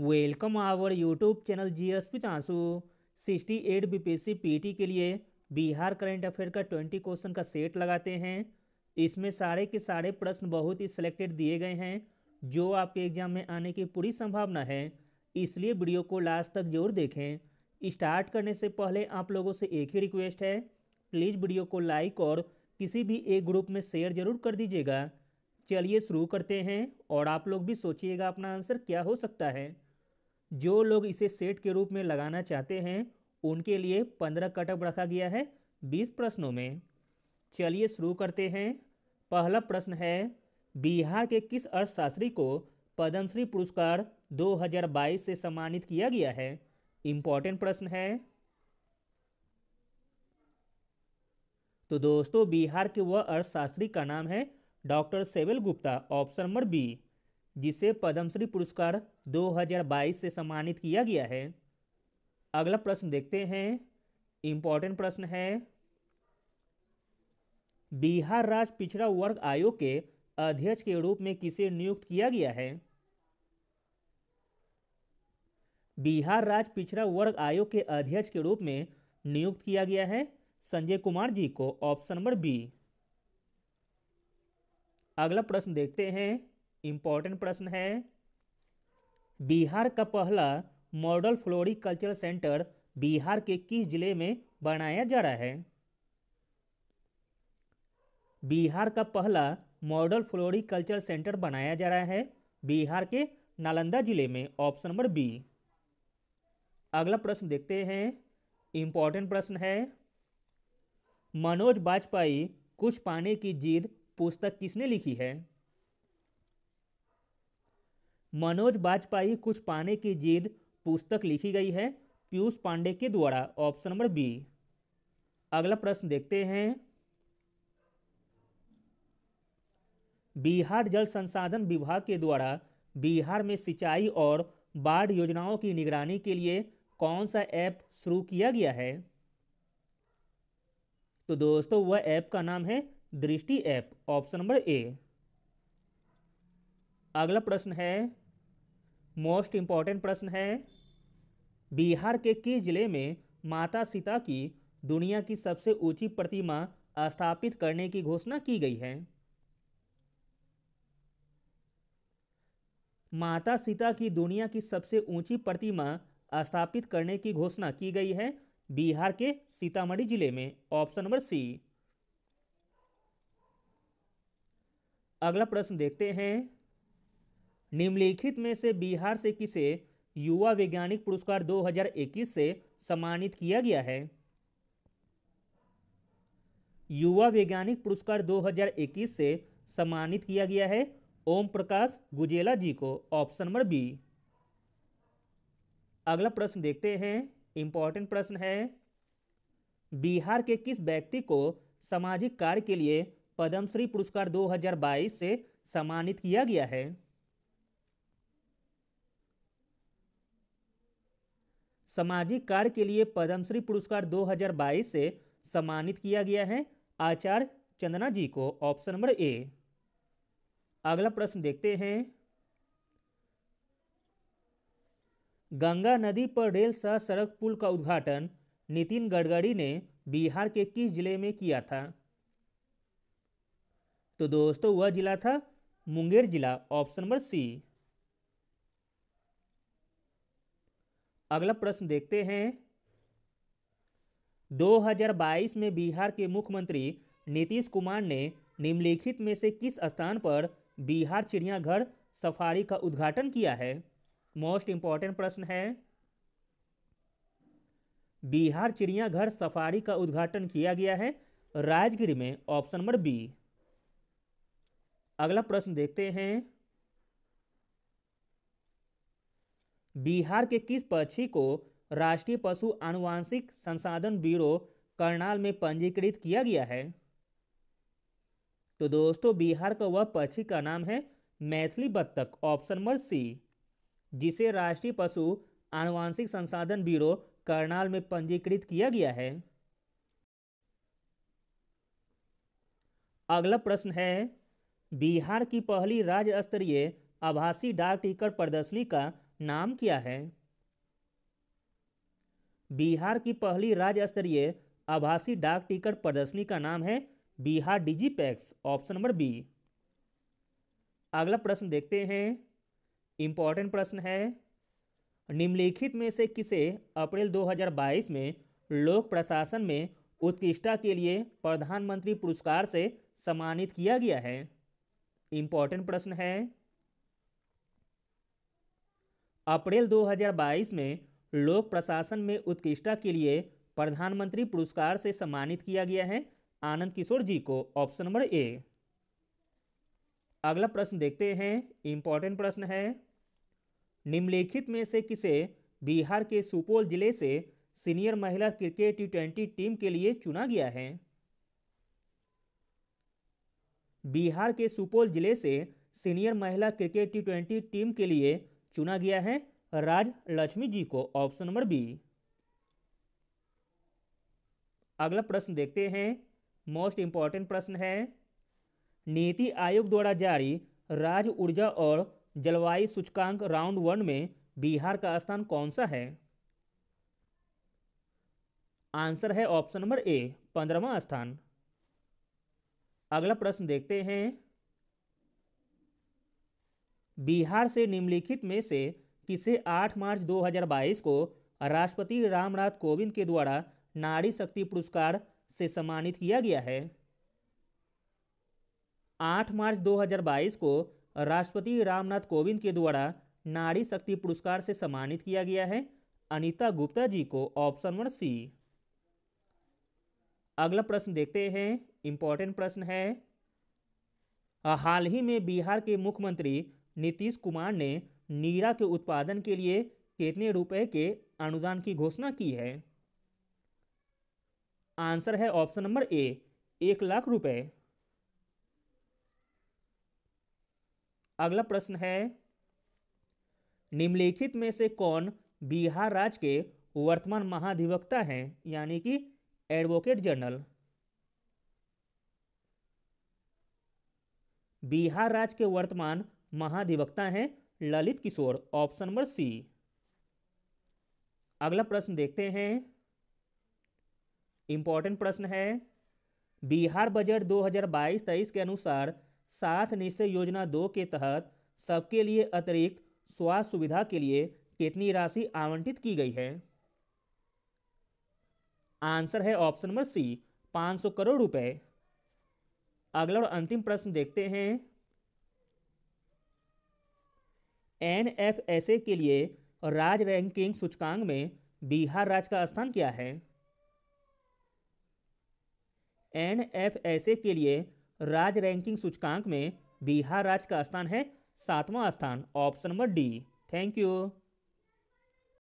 welcome our YouTube channel G S तांसु sixty eight B P S C P T लिए Bihar current affair का twenty question का set लगाते हैं इसमें सारे के सारे प्रश्न बहुत ही सिलेक्टेड दिए गए हैं जो आपके एग्जाम में आने की पूरी संभावना है इसलिए वीडियो को लास्ट तक जरूर देखें स्टार्ट करने से पहले आप लोगों से एक ही रिक्वेस्ट है प्लीज़ वीडियो को लाइक और किसी भी एक ग्रुप में शेयर जरूर कर दीजिएगा चलिए शुरू करते हैं और आप लोग भी सोचिएगा अपना आंसर क्या हो सकता है जो लोग इसे सेट के रूप में लगाना चाहते हैं उनके लिए पंद्रह कटअप रखा गया है बीस प्रश्नों में चलिए शुरू करते हैं पहला प्रश्न है बिहार के किस अर्थशास्त्री को पद्मश्री पुरस्कार 2022 से सम्मानित किया गया है इम्पॉर्टेंट प्रश्न है तो दोस्तों बिहार के वह अर्थशास्त्री का नाम है doctor Shaibal Gupta option number B जिसे पद्मश्री पुरस्कार 2022 से सम्मानित किया गया है अगला प्रश्न देखते हैं इंपॉर्टेंट प्रश्न है बिहार राज्य पिछड़ा वर्ग आयोग के अध्यक्ष के रूप में किसे नियुक्त किया गया है बिहार राज्य पिछड़ा वर्ग आयोग के अध्यक्ष के रूप में नियुक्त किया गया है संजय कुमार जी को ऑप्शन नंबर बी अगला प्रश्न देखते हैं इंपॉर्टेंट प्रश्न है बिहार का पहला मॉडल फ्लोरिकल्चर सेंटर बिहार के किस जिले में बनाया जा रहा है बिहार का पहला मॉडल फ्लोरिकल्चर सेंटर बनाया जा रहा है बिहार के नालंदा जिले में ऑप्शन नंबर बी अगला प्रश्न देखते हैं इंपॉर्टेंट प्रश्न है मनोज वाजपेयी कुछ पाने की जीद पुस्तक किसने लिखी है मनोज बाजपाई कुछ पाने की जिद पुस्तक लिखी गई है पीयूष पांडे के द्वारा ऑप्शन नंबर बी अगला प्रश्न देखते हैं बिहार जल संसाधन विभाग के द्वारा बिहार में सिंचाई और बाढ़ योजनाओं की निगरानी के लिए कौन सा ऐप शुरू किया गया है तो दोस्तों वह ऐप का नाम है दृष्टि ऐप ऑप्शन नंबर ए अगला प्रश्न है मोस्ट इम्पॉर्टेंट प्रश्न है बिहार के किस जिले में माता सीता की दुनिया की सबसे ऊंची प्रतिमा स्थापित करने की घोषणा की गई है माता सीता की दुनिया की सबसे ऊंची प्रतिमा स्थापित करने की घोषणा की गई है बिहार के सीतामढ़ी जिले में ऑप्शन नंबर सी अगला प्रश्न देखते हैं निम्नलिखित में से बिहार से किसे युवा वैज्ञानिक पुरस्कार 2021 से सम्मानित किया गया है युवा वैज्ञानिक पुरस्कार 2021 से सम्मानित किया गया है ओम प्रकाश गुजेला जी को ऑप्शन नंबर बी अगला प्रश्न देखते हैं इंपॉर्टेंट प्रश्न है बिहार के किस व्यक्ति को सामाजिक कार्य के लिए पद्मश्री पुरस्कार 2022 से सम्मानित किया गया है सामाजिक कार्य के लिए पद्मश्री पुरस्कार 2022 से सम्मानित किया गया है आचार्य चंदना जी को ऑप्शन नंबर ए अगला प्रश्न देखते हैं गंगा नदी पर रेल सह सड़क पुल का उद्घाटन नितिन गडकरी ने बिहार के किस जिले में किया था तो दोस्तों वह जिला था मुंगेर जिला ऑप्शन नंबर सी अगला प्रश्न देखते हैं 2022 में बिहार के मुख्यमंत्री नीतीश कुमार ने निम्नलिखित में से किस स्थान पर बिहार चिड़ियाघर सफारी का उद्घाटन किया है मोस्ट इंपॉर्टेंट प्रश्न है बिहार चिड़ियाघर सफारी का उद्घाटन किया गया है राजगिर में ऑप्शन नंबर बी अगला प्रश्न देखते हैं बिहार के किस पक्षी को राष्ट्रीय पशु आनुवांशिक संसाधन ब्यूरो करनाल में पंजीकृत किया गया है तो दोस्तों बिहार का वह पक्षी का नाम है मैथिली बत्तख ऑप्शन नंबर सी जिसे राष्ट्रीय पशु आनुवांशिक संसाधन ब्यूरो करनाल में पंजीकृत किया गया है अगला प्रश्न है बिहार की पहली राज्य स्तरीय आभासी डाक टिकट प्रदर्शनी का नाम क्या है बिहार की पहली राज्य स्तरीय आभासी डाक टिकट प्रदर्शनी का नाम है Bihar digipex option number B अगला प्रश्न देखते हैं इंपॉर्टेंट प्रश्न है निम्नलिखित में से किसे अप्रैल 2022 में लोक प्रशासन में उत्कृष्टता के लिए प्रधानमंत्री पुरस्कार से सम्मानित किया गया है इंपॉर्टेंट प्रश्न है अप्रैल 2022 में लोक प्रशासन में उत्कृष्टता के लिए प्रधानमंत्री पुरस्कार से सम्मानित किया गया है आनंद किशोर जी को ऑप्शन नंबर ए अगला प्रश्न देखते हैं इंपॉर्टेंट प्रश्न है निम्नलिखित में से किसे बिहार के सुपौल जिले से सीनियर महिला क्रिकेट टी ट्वेंटी टीम के लिए चुना गया है बिहार के सुपौल जिले से सीनियर महिला क्रिकेट टी ट्वेंटी टीम के लिए चुना गया है राज लक्ष्मी जी को ऑप्शन नंबर बी अगला प्रश्न देखते हैं मोस्ट इंपॉर्टेंट प्रश्न है नीति आयोग द्वारा जारी राज ऊर्जा और जलवायु सूचकांक राउंड वन में बिहार का स्थान कौन सा है आंसर है ऑप्शन नंबर ए पंद्रहवा स्थान अगला प्रश्न देखते हैं बिहार से निम्नलिखित में से किसे 8 मार्च 2022 को राष्ट्रपति रामनाथ कोविंद के द्वारा नारी शक्ति पुरस्कार से सम्मानित किया गया है 8 मार्च 2022 को राष्ट्रपति रामनाथ कोविंद के द्वारा नारी शक्ति पुरस्कार से सम्मानित किया गया है अनीता गुप्ता जी को ऑप्शन नंबर सी अगला प्रश्न देखते हैं इंपॉर्टेंट प्रश्न है हाल ही में बिहार के मुख्यमंत्री नीतीश कुमार ने नीरा के उत्पादन के लिए कितने रुपए के अनुदान की घोषणा की है आंसर है ऑप्शन नंबर ए एक लाख रुपए अगला प्रश्न है निम्नलिखित में से कौन बिहार राज्य के वर्तमान महाधिवक्ता हैं यानी कि एडवोकेट जनरल बिहार राज्य के वर्तमान महाधिवक्ता हैं Lalit Kishore option number C अगला प्रश्न देखते हैं इंपॉर्टेंट प्रश्न है बिहार बजट 2022-23 के अनुसार सात निश्चय योजना दो के तहत सबके लिए अतिरिक्त स्वास्थ्य सुविधा के लिए कितनी राशि आवंटित की गई है आंसर है ऑप्शन नंबर सी 500 करोड़ रुपए अगला और अंतिम प्रश्न देखते हैं एन एफ एस ए के लिए राज रैंकिंग सूचकांक में बिहार राज्य का स्थान क्या है एन एफ एस ए के लिए राज रैंकिंग सूचकांक में बिहार राज्य का स्थान है सातवां स्थान option number D thank you